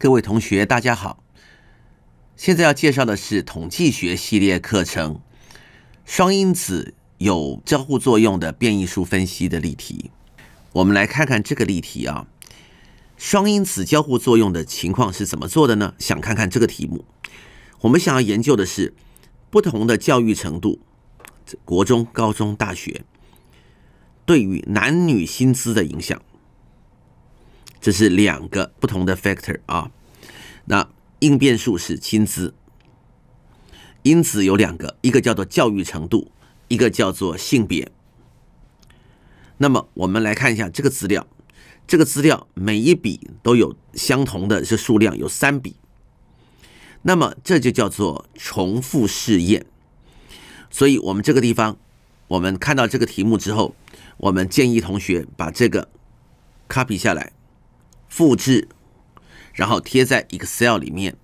各位同学，大家好。现在要介绍的是统计学系列课程双因子有交互作用的变异数分析的例题。我们来看看这个例题啊，双因子交互作用的情况是怎么做的呢？想看看这个题目，我们想要研究的是不同的教育程度，国中、高中、大学对于男女薪资的影响。这是两个不同的 factor 啊，那应变数是薪资，因子有两个，一个叫做教育程度，一个叫做性别。那么我们来看一下这个资料，这个资料每一笔都有相同的是数量，有三笔。那么这就叫做重复试验。所以我们这个地方，我们看到这个题目之后，我们建议同学把这个 copy 下来。复制，然后贴在 Excel 里面，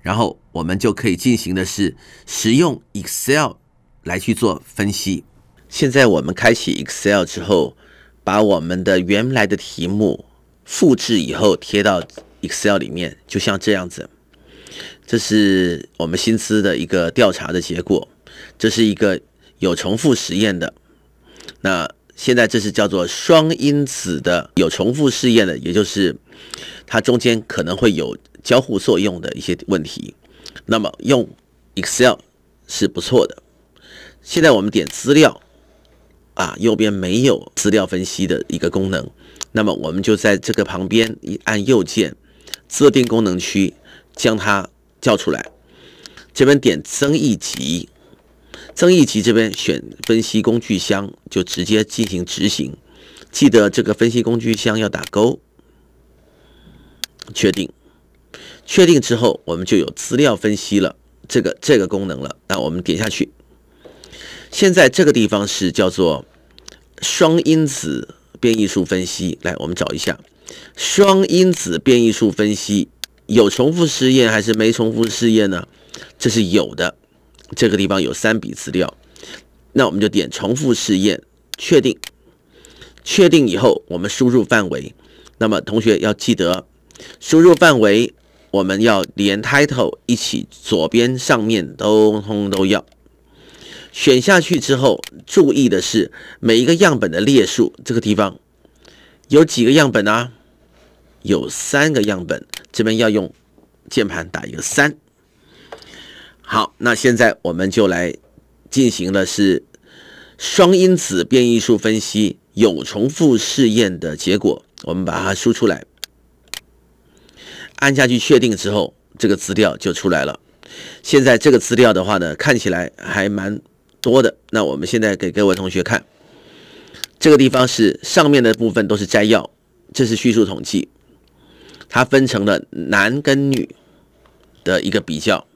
然后我们就可以进行的是使用 Excel 来去做分析。现在我们开启 Excel 之后，把我们的原来的题目复制以后贴到 Excel 里面，就像这样子。这是我们薪资的一个调查的结果，这是一个有重复实验的。那。现在这是叫做双因子的有重复试验的，也就是它中间可能会有交互作用的一些问题。那么用 Excel 是不错的。现在我们点资料啊，右边没有资料分析的一个功能，那么我们就在这个旁边一按右键，自定功能区将它叫出来，这边点增一级。曾义吉这边选分析工具箱，就直接进行执行。记得这个分析工具箱要打勾。确定，确定之后，我们就有资料分析了，这个这个功能了。那我们点下去。现在这个地方是叫做双因子变异数分析。来，我们找一下双因子变异数分析有重复试验还是没重复试验呢？这是有的。这个地方有三笔资料，那我们就点重复试验，确定，确定以后我们输入范围。那么同学要记得，输入范围我们要连 title 一起，左边上面都通都要。选下去之后，注意的是每一个样本的列数，这个地方有几个样本呢？有三个样本，这边要用键盘打一个三。好，那现在我们就来进行的是双因子变异数分析有重复试验的结果，我们把它输出来，按下去确定之后，这个资料就出来了。现在这个资料的话呢，看起来还蛮多的。那我们现在给各位同学看，这个地方是上面的部分都是摘要，这是叙述统计，它分成了男跟女的一个比较。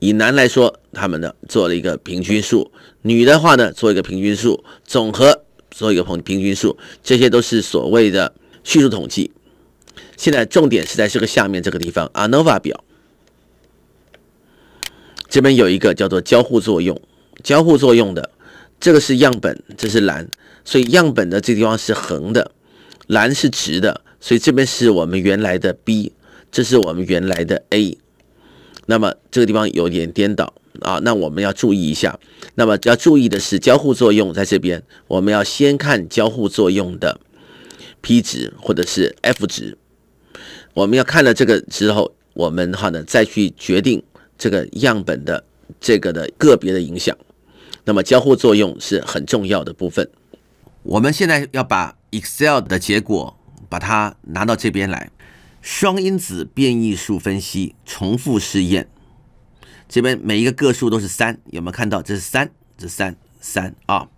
以男来说，他们的做了一个平均数；女的话呢，做一个平均数；总和做一个平平均数。这些都是所谓的叙述统计。现在重点是在这个下面这个地方，ANOVA 表这边有一个叫做交互作用。交互作用的这个是样本，这是蓝，所以样本的这地方是横的，蓝是直的，所以这边是我们原来的 B，这是我们原来的 A。那么这个地方有点颠倒啊，那我们要注意一下。那么要注意的是交互作用在这边，我们要先看交互作用的 p 值或者是 f 值。我们要看了这个之后，我们哈呢再去决定这个样本的这个的个别的影响。那么交互作用是很重要的部分。我们现在要把 excel 的结果把它拿到这边来。双因子变异数分析，重复试验，这边每一个个数都是三，有没有看到？这是三，这三三啊。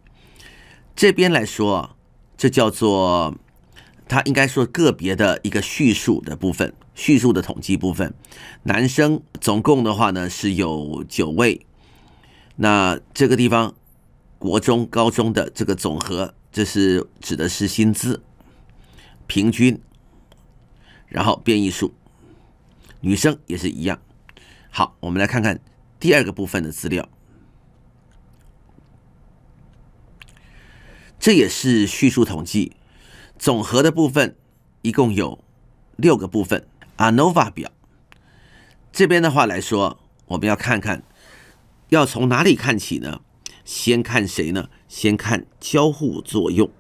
这边来说，这叫做它应该说个别的一个叙述的部分，叙述的统计部分。男生总共的话呢是有九位，那这个地方国中高中的这个总和，这是指的是薪资平均。然后变异数，女生也是一样。好，我们来看看第二个部分的资料，这也是叙述统计总和的部分，一共有六个部分。ANOVA 表这边的话来说，我们要看看要从哪里看起呢？先看谁呢？先看交互作用。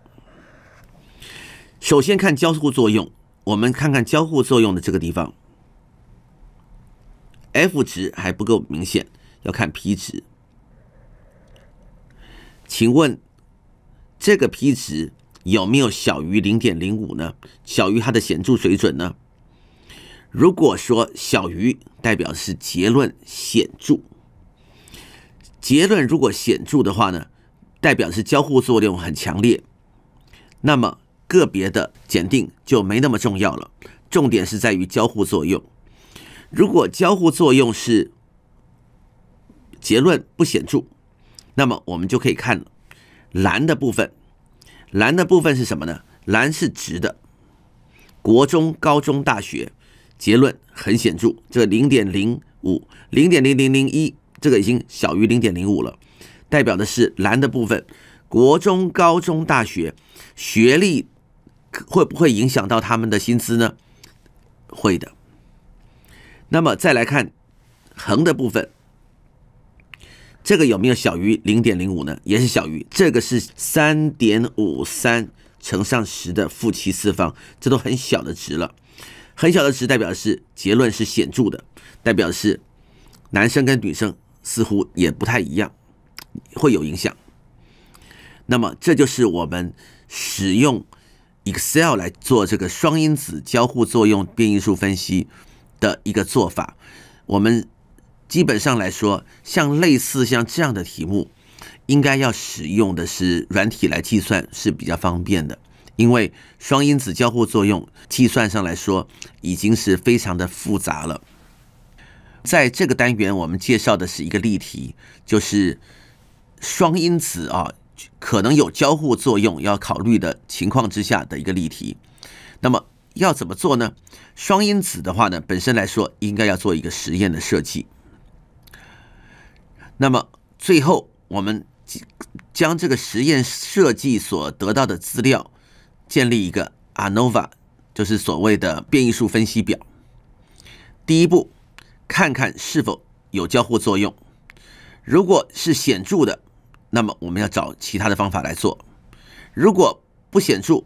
首先看交互作用。我们看看交互作用的这个地方，F 值还不够明显，要看 P 值。请问这个 P 值有没有小于零点零五呢？小于它的显著水准呢？如果说小于，代表是结论显著。结论如果显著的话呢，代表是交互作用很强烈。那么。个别的检定就没那么重要了，重点是在于交互作用。如果交互作用是结论不显著，那么我们就可以看蓝的部分。蓝的部分是什么呢？蓝是直的，国中、高中、大学结论很显著，这零点零五、零点零零零一，这个已经小于零点零五了，代表的是蓝的部分，国中、高中、大学学历。会不会影响到他们的薪资呢？会的。那么再来看横的部分，这个有没有小于零点零五呢？也是小于。这个是三点五三乘上十的负七次方，这都很小的值了。很小的值代表是结论是显著的，代表是男生跟女生似乎也不太一样，会有影响。那么这就是我们使用。Excel 来做这个双因子交互作用变异数分析的一个做法，我们基本上来说，像类似像这样的题目，应该要使用的是软体来计算是比较方便的，因为双因子交互作用计算上来说已经是非常的复杂了。在这个单元，我们介绍的是一个例题，就是双因子啊。可能有交互作用要考虑的情况之下的一个例题，那么要怎么做呢？双因子的话呢，本身来说应该要做一个实验的设计。那么最后我们将这个实验设计所得到的资料建立一个 ANOVA，就是所谓的变异数分析表。第一步，看看是否有交互作用，如果是显著的。那么我们要找其他的方法来做，如果不显著，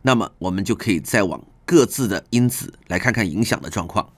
那么我们就可以再往各自的因子来看看影响的状况。